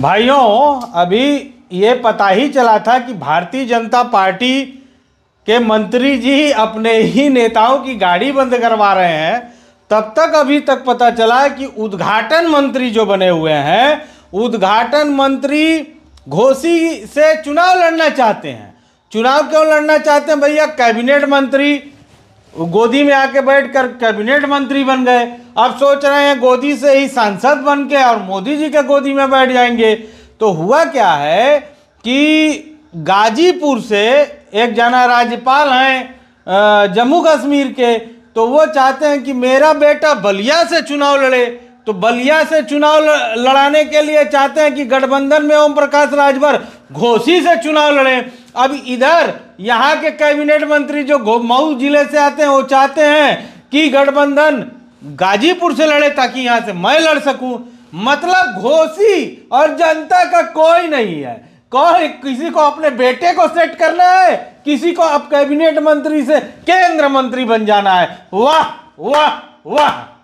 भाइयों अभी ये पता ही चला था कि भारतीय जनता पार्टी के मंत्री जी अपने ही नेताओं की गाड़ी बंद करवा रहे हैं तब तक अभी तक पता चला कि उद्घाटन मंत्री जो बने हुए हैं उद्घाटन मंत्री घोसी से चुनाव लड़ना चाहते हैं चुनाव क्यों लड़ना चाहते हैं भैया कैबिनेट मंत्री गोदी में आके बैठ कर कैबिनेट मंत्री बन गए अब सोच रहे हैं गोदी से ही सांसद बन के और मोदी जी के गोदी में बैठ जाएंगे तो हुआ क्या है कि गाजीपुर से एक जना राज्यपाल हैं जम्मू कश्मीर के तो वो चाहते हैं कि मेरा बेटा बलिया से चुनाव लड़े तो बलिया से चुनाव लड़ाने के लिए चाहते हैं कि गठबंधन में ओम प्रकाश राजभर घोसी से चुनाव लड़े अब इधर यहाँ के कैबिनेट मंत्री जो मऊ जिले से आते हैं वो चाहते हैं कि गठबंधन गाजीपुर से लड़े ताकि यहां से मैं लड़ सकूं मतलब घोसी और जनता का कोई नहीं है कोई किसी को अपने बेटे को सेट करना है किसी को अब कैबिनेट मंत्री से केंद्र मंत्री बन जाना है वाह वाह वाह